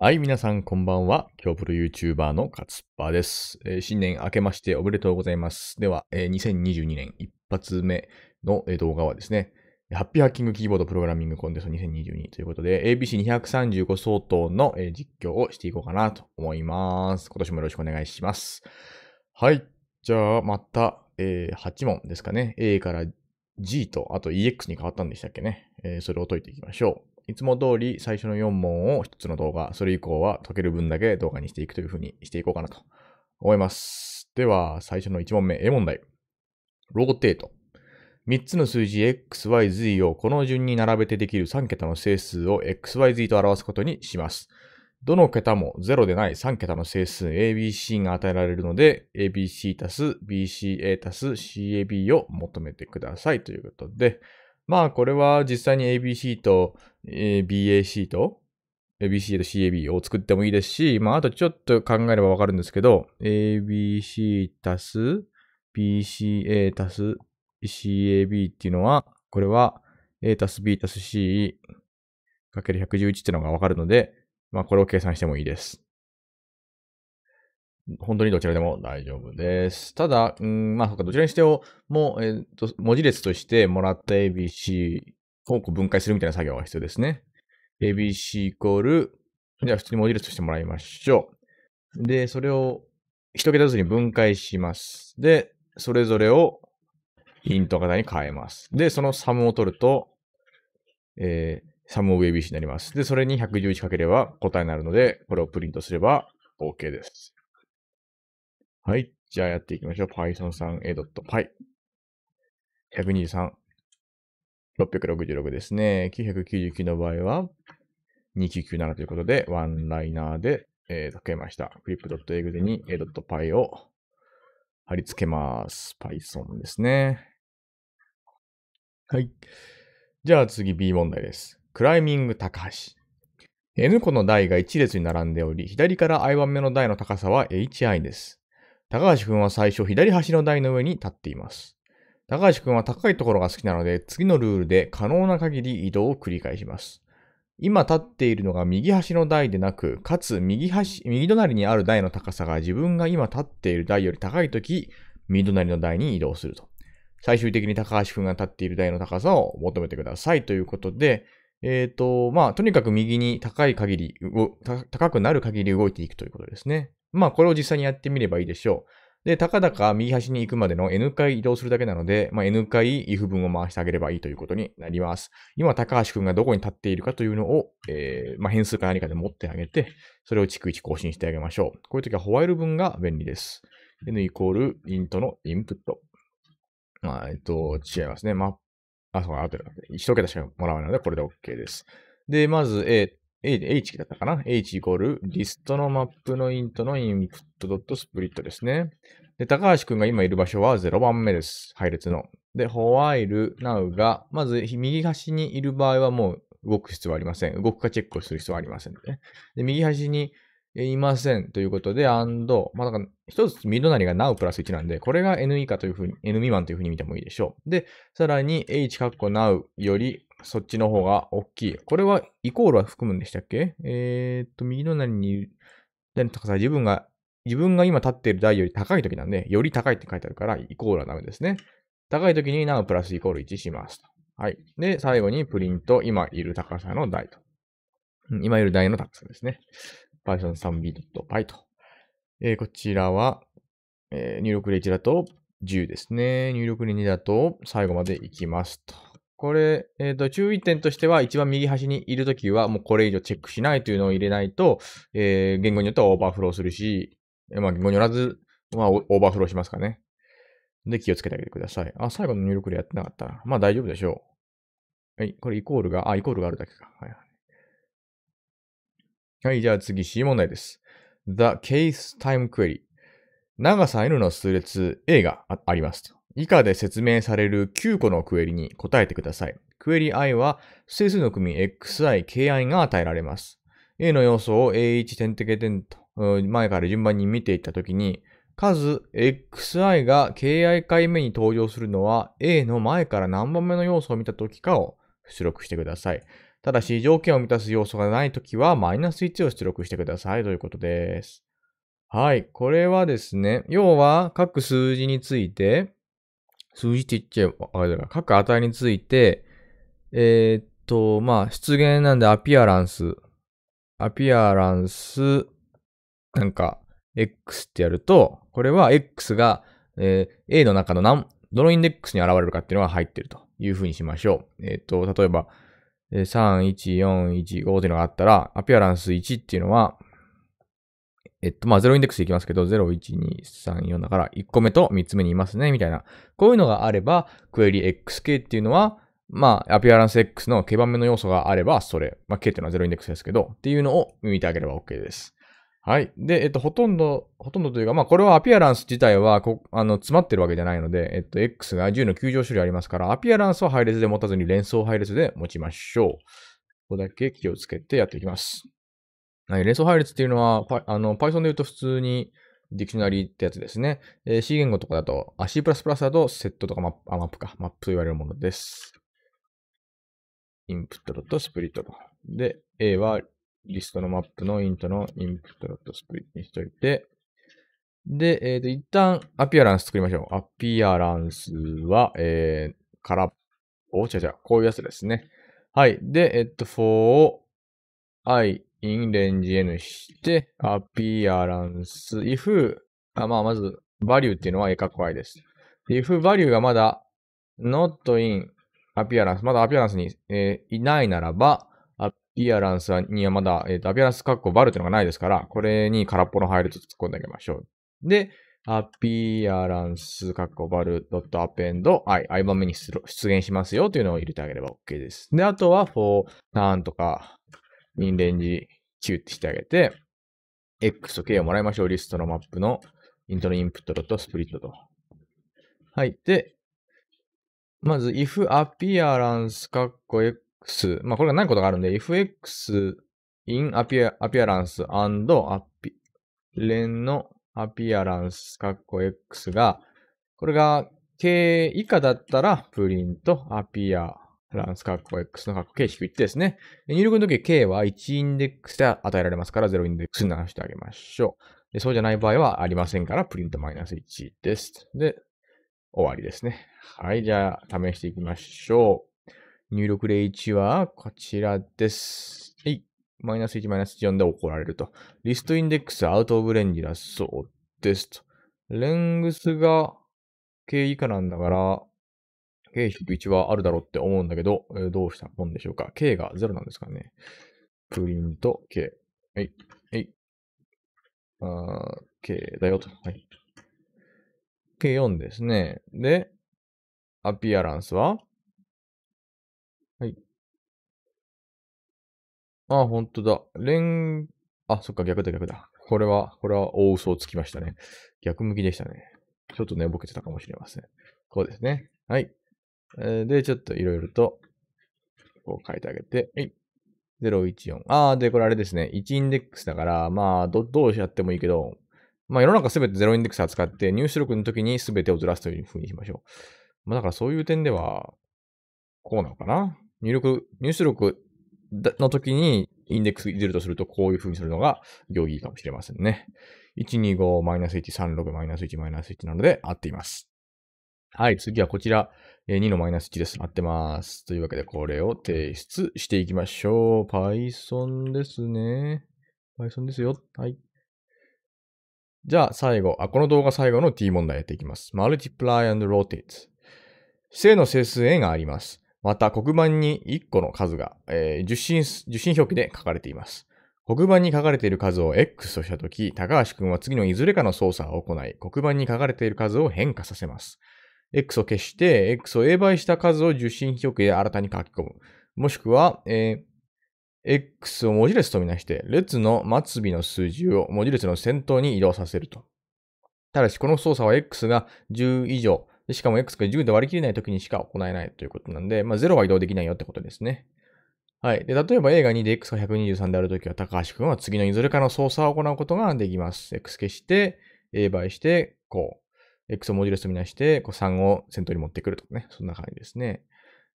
はい、皆さんこんばんは。今日プロ YouTuber の勝場です、えー、新年明けましておめでとうございます。では、えー、2022年一発目の、え動画はですね、ハッピーハッキングキーボードプログラミングコンテスト2022ということで、ABC235 相当の、えー、実況をしていこうかなと思います。今年もよろしくお願いします。はい。じゃあ、また、えー、8問ですかね。A から G と、あと EX に変わったんでしたっけね。えー、それを解いていきましょう。いつも通り最初の4問を1つの動画、それ以降は解ける分だけ動画にしていくというふうにしていこうかなと思います。では、最初の1問目、A 問題。ローテート。3つの数字 XYZ をこの順に並べてできる3桁の整数を XYZ と表すことにします。どの桁も0でない3桁の整数 ABC が与えられるので、ABC たす BCA たす CAB を求めてくださいということで、まあこれは実際に ABC と、えー、BAC と ABC と CAB を作ってもいいですし、まああとちょっと考えればわかるんですけど、ABC 足す BCA 足す CAB っていうのは、これは A 足す B 足す C かける111っていうのがわかるので、まあこれを計算してもいいです。本当にどちらでも大丈夫です。ただ、うん、まあ、どちらにしても、もう、えっ、ー、と、文字列としてもらった ABC を分解するみたいな作業が必要ですね。ABC イコール、じゃあ普通に文字列としてもらいましょう。で、それを一桁ずつに分解します。で、それぞれをイント型に変えます。で、そのサムを取ると、えー、サムオブ ABC になります。で、それに111かければ答えになるので、これをプリントすれば OK です。はい。じゃあやっていきましょう。python3a.py。123。666ですね。999の場合は、2997ということで、ワンライナーで、えー、かけました。flip.exe に a.py を貼り付けます。Python ですね。はい。じゃあ次 B 問題です。クライミング高橋。N 個の台が1列に並んでおり、左から i1 目の台の高さは hi です。高橋くんは最初左端の台の上に立っています。高橋くんは高いところが好きなので、次のルールで可能な限り移動を繰り返します。今立っているのが右端の台でなく、かつ右端、右隣にある台の高さが自分が今立っている台より高いとき、右隣の台に移動すると。最終的に高橋くんが立っている台の高さを求めてくださいということで、えっ、ー、と、まあ、とにかく右に高い限り、高くなる限り動いていくということですね。まあ、これを実際にやってみればいいでしょう。で、たかだか右端に行くまでの N 回移動するだけなので、まあ、N 回 if 分を回してあげればいいということになります。今、高橋くんがどこに立っているかというのを、えー、まあ、変数か何かで持ってあげて、それを逐一更新してあげましょう。こういう時はホワイル文が便利です。N イコールイントのインプット。まあ、えっと、違いますね。まあ、あ、そうか、あとで、一桁しかもらわないので、これで OK です。で、まず、えー、っ h だったかな h イコールリストのマップのイントのインプットドットスプリットですね。で、高橋くんが今いる場所は0番目です。配列の。で、ホワイルナウが、まず右端にいる場合はもう動く必要はありません。動くかチェックをする必要はありませんね。で、右端にいませんということで、アンド、まあ、だから、一つミドナリがナウプラス1なんで、これが n 以下というふうに、n 未満というふうに見てもいいでしょう。で、さらに h カッコナウよりそっちの方が大きい。これはイコールは含むんでしたっけえー、っと、右の何に、何の高さ、自分が、自分が今立っている台より高い時なんで、より高いって書いてあるから、イコールはダメですね。高い時になおプラスイコール1しますはい。で、最後にプリント、今いる高さの台と。今いる台の高さですね。Python3b.py と。えー、こちらは、えー、入力例1だと10ですね。入力例2だと最後までいきますと。これ、えっ、ー、と、注意点としては、一番右端にいるときは、もうこれ以上チェックしないというのを入れないと、えー、言語によってはオーバーフローするし、まあ、言語によらず、まあ、オーバーフローしますかね。で、気をつけてあげてください。あ、最後の入力でやってなかった。まあ、大丈夫でしょう。はい、これイコールが、あ、イコールがあるだけか。はい。はい、はい、じゃあ次 C 問題です。The case time query。長さ N の数列 A がありますと。以下で説明される9個のクエリに答えてください。クエリ i は整数の組 xi、ki が与えられます。a の要素を a1 点滴点と前から順番に見ていったときに、数 xi が ki 回目に登場するのは a の前から何番目の要素を見たときかを出力してください。ただし、条件を満たす要素がないときは、マイナス1を出力してくださいということです。はい。これはですね、要は各数字について、数字って言っちゃえば、あれだから、各値について、えー、っと、まあ、出現なんでアピアランス、アピアランス、なんか、X ってやると、これは X が、えー、A の中の何、どのインデックスに現れるかっていうのが入ってるというふうにしましょう。えっ、と、例えば、3、1、4、1、5っていうのがあったら、アピアランス1っていうのは、えっと、まあ、0インデックスいきますけど、0、1、2、3、4だから1個目と3つ目にいますね、みたいな。こういうのがあれば、クエリ XK っていうのは、まあ、アピアランス X の毛番目の要素があれば、それ。まあ、K っていうのは0インデックスですけど、っていうのを見てあげれば OK です。はい。で、えっと、ほとんど、ほとんどというか、まあ、これはアピアランス自体はこ、あの、詰まってるわけじゃないので、えっと、X が10の9乗種類ありますから、アピアランスは配列で持たずに連想配列で持ちましょう。ここだけ気をつけてやっていきます。はい、連想配列っていうのは、パあの Python で言うと普通にディクショナリーってやつですね。えー、C 言語とかだと、あ、C++ だとセットとかマップ、あ、マップか。マップと言われるものです。インプットドットスプリットと。で、A はリストのマップのイントのインプットドットスプリットにしといて、で、えっ、ー、と、一旦アピアランス作りましょう。アピアランスは、えー、ら、お、違う違う、こういうやつですね。はい。で、えっ、と、for i in range n して、appearance if、あまあ、まず、value っていうのは a かっこ i です。if value がまだ not in appearance、まだ appearance に、えー、いないならば、appearance にはまだ、えー、appearance カッコ val っていうのがないですから、これに空っぽの配列を突っ込んであげましょう。で、appearance カッコ val.append i、i 番目に出現しますよというのを入れてあげれば OK です。で、あとは for turn とか、ンレンジ Q ってしてあげて、X と K をもらいましょう。リストのマップのイントのインプットとスプリットと。はい。で、まず if appearance かっこ x。まあこれがないことがあるんで、if x in appearance and 連の appearance かっこ x が、これが k 以下だったらプリント appear ランスッコ X の括弧 K 低いってですね。入力の時 K は1インデックスで与えられますから0インデックスに鳴らしてあげましょう。でそうじゃない場合はありませんからプリントマイナス1です。で、終わりですね。はい、じゃあ試していきましょう。入力例1はこちらです。はい。マイナス1、マイナス1で怒られると。リストインデックスアウトオブレンジだそうですと。レングスが K 以下なんだから、K-1 はあるだろうって思うんだけど、どうしたもんでしょうか。K が0なんですからね。プリント K。はい。はい。あ K だよと。はい。K4 ですね。で、アピアランスははい。あ、ほんとだ。連、あ、そっか、逆だ、逆だ。これは、これは大嘘をつきましたね。逆向きでしたね。ちょっと寝ぼけてたかもしれません。こうですね。はい。えー、で、ちょっといろいろと、こう書いてあげて、はい。014。あー、で、これあれですね。1インデックスだから、まあ、ど、どうやってもいいけど、まあ、世の中すべて0インデックス扱って、入出力の時にすべてをずらすというふうにしましょう。まあ、だからそういう点では、こうなのかな。入力、入出力の時にインデックスいじるとすると、こういうふうにするのが行儀かもしれませんね。125-1、36-1なので合っています。はい、次はこちら、2のマイナス1です。合ってます。というわけで、これを提出していきましょう。Python ですね。Python ですよ。はい。じゃあ、最後。あ、この動画最後の t 問題やっていきます。multiply and rotate。正の整数 a があります。また、黒板に1個の数が、えー、受信、受信表記で書かれています。黒板に書かれている数を X としたとき、高橋くんは次のいずれかの操作を行い、黒板に書かれている数を変化させます。X を消して、X を A 倍した数を受信記憶へ新たに書き込む。もしくは、えー、X を文字列とみなして、列の末尾の数字を文字列の先頭に移動させると。ただし、この操作は X が10以上、しかも X が10で割り切れない時にしか行えないということなんで、まあ、0は移動できないよってことですね。はい。で、例えば A が2で X が123であるときは、高橋くんは次のいずれかの操作を行うことができます。X 消して、A 倍して、こ X をュレスと見なして、こう3を先頭に持ってくるとかね。そんな感じですね。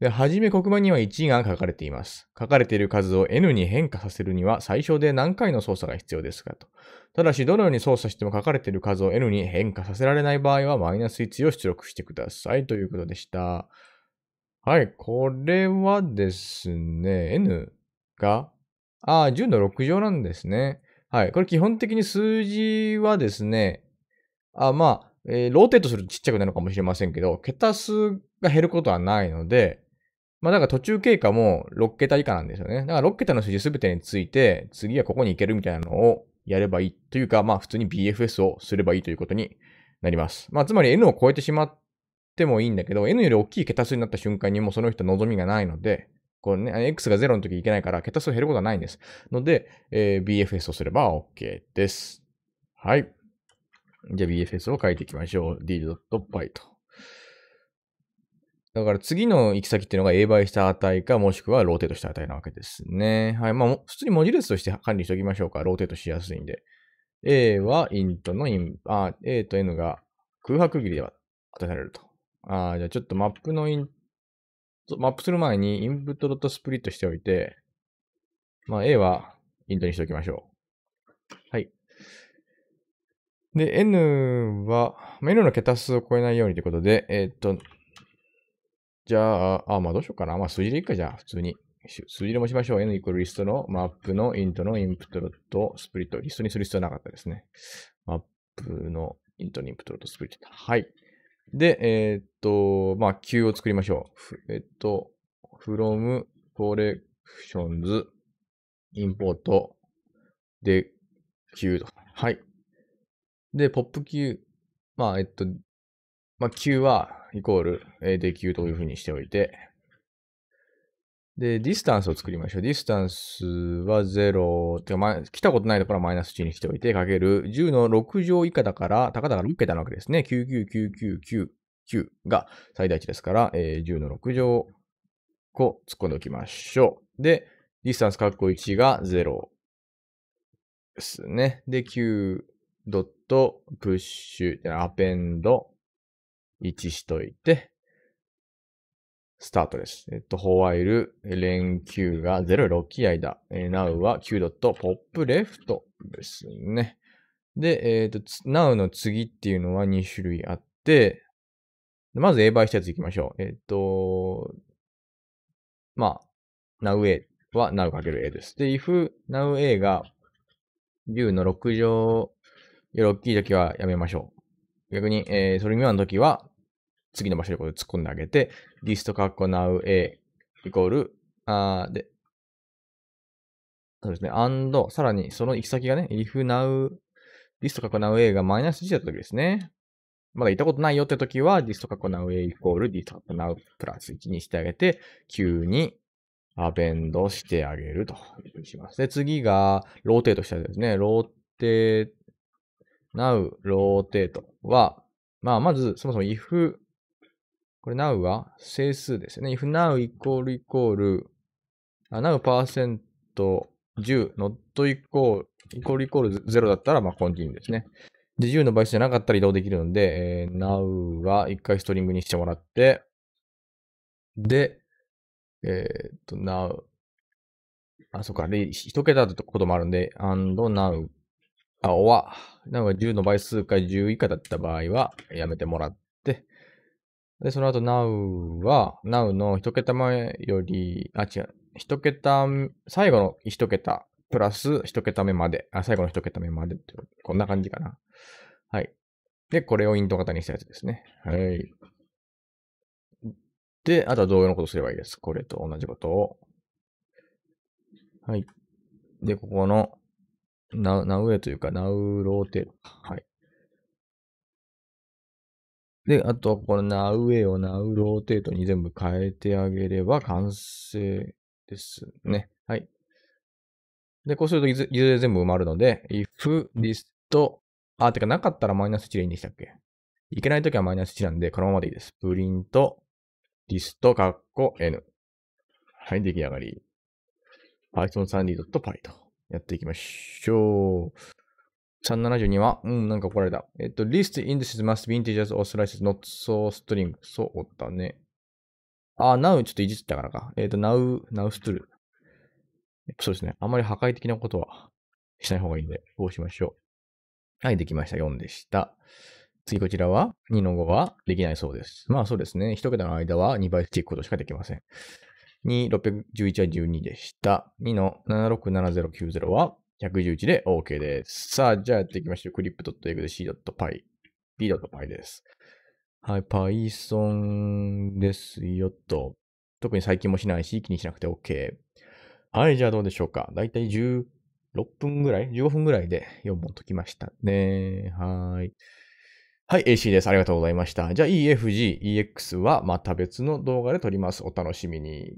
で、はじめ黒板には1が書かれています。書かれている数を n に変化させるには最小で何回の操作が必要ですかと。ただし、どのように操作しても書かれている数を n に変化させられない場合は、マイナス1を出力してください。ということでした。はい、これはですね、n が、あ、10の6乗なんですね。はい、これ基本的に数字はですね、あ、まあ、えー、ローテートするとちっちゃくなるのかもしれませんけど、桁数が減ることはないので、まあだから途中経過も6桁以下なんですよね。だから6桁の数字すべてについて、次はここに行けるみたいなのをやればいいというか、まあ普通に BFS をすればいいということになります。まあつまり N を超えてしまってもいいんだけど、N より大きい桁数になった瞬間にもうその人望みがないので、これね、X が0の時いけないから桁数減ることはないんです。ので、えー、BFS をすれば OK です。はい。じゃあ BFS を書いていきましょう。d.py と。だから次の行き先っていうのが A 倍した値か、もしくはローテートした値なわけですね。はい。まあ、普通に文字列として管理しておきましょうか。ローテートしやすいんで。A はイン t のイン、あ、A と N が空白切りでは与えられると。あじゃあちょっとマップのイン、マップする前にインプット .split しておいて、まあ A はイン t にしておきましょう。で、n は、まあ、n の桁数を超えないようにということで、えー、っと、じゃあ、あ、まあどうしようかな。まあ数字でいいか、じゃあ、普通に。数字でもしましょう。n イコールリストのマップのイントのインプトとスプリット。リストにする必要なかったですね。マップのイントのインプトとスプリット。はい。で、えー、っと、まあ、Q を作りましょう。えっと、from collections import で Q と。はい。で、ポップ Q、まあ、えっと、まあ、Q はイコール A で Q というふうにしておいて、で、ディスタンスを作りましょう。ディスタンスは0、てか、ま、来たことないところはマイナス1にしておいて、かける10の6乗以下だから、高だから受桁なわけですね。99999が最大値ですから、えー、10の6乗を突っ込んでおきましょう。で、ディスタンス括弧1が0ですね。で、9ドット、プッシュ、アペンド、1しといて、スタートです。えっと、ホワイル、連 Q が0、6気合だ。えー、now は q ドット、ポップレフトですね。で、えっ、ー、と、now の次っていうのは2種類あって、まず A 倍したやついきましょう。えっ、ー、と、まあ、nowA は now かける A です。で、if nowA が10の6乗夜大きい時はやめましょう。逆に、えー、それ未満の時は、次の場所でこれ突っ込んであげて、リス i s カッコ now a イコール、あで、そうですね、and、さらにその行き先がね、if now, this カッコ now a がマイナス1だった時ですね。まだ行ったことないよって時は、リス i s カッコ now a イコールリス i s カッコ now プラス1にしてあげて、急にアベンドしてあげるというふうにします。で、次が、ローテートしたらですね。ローテート now rotate は、まあ、まず、そもそも if、これ now は整数ですよね。if now イコールイコール、now%10 not イコール、イコールイコール0だったら、まあ、コンティニューですね。で、10の倍数じゃなかったら移動できるので、えー、now は一回ストリングにしてもらって、で、えー、っと、now あ、そっか。で、一桁ってこともあるんで、and now 青は、なんか10の倍数か10以下だった場合は、やめてもらって、で、その後 now は、now の1桁前より、あ、違う、1桁、最後の1桁、プラス1桁目まで、あ、最後の1桁目までってこんな感じかな。はい。で、これをイント型にしたやつですね。はい。で、あとは同様のことすればいいです。これと同じことを。はい。で、ここのナナウェというか、ナウローテはい。で、あとこのナウエをナウローテートに全部変えてあげれば完成ですね。はい。で、こうするといずれ全部埋まるので、if, list, あ、てかなかったらマイナス1でいいんでしたっけいけないときはマイナス1なんで、このままでいいです。プリント、リスト、カッコ、n。はい、出来上がり。p y t h o n 3 d p y と。やっていきましょう。372は、うん、なんか怒られた。えっと、list indices must be integers or slices, not so string. そうだね。あ、now ちょっといじってたからか。えっと、now, now still. そうですね。あまり破壊的なことはしない方がいいんで、こうしましょう。はい、できました。4でした。次こちらは、2の5はできないそうです。まあそうですね。1桁の間は2倍していくことしかできません。2611は12でした。2の767090は111で OK です。さあ、じゃあやっていきましょう。clip.exe c.py b.py です。はい、Python ですよと。特に最近もしないし、気にしなくて OK。はい、じゃあどうでしょうか。だいたい16分ぐらい ?15 分ぐらいで4問解きましたね。はい。はい、AC です。ありがとうございました。じゃあ EFG、EX はまた別の動画で撮ります。お楽しみに。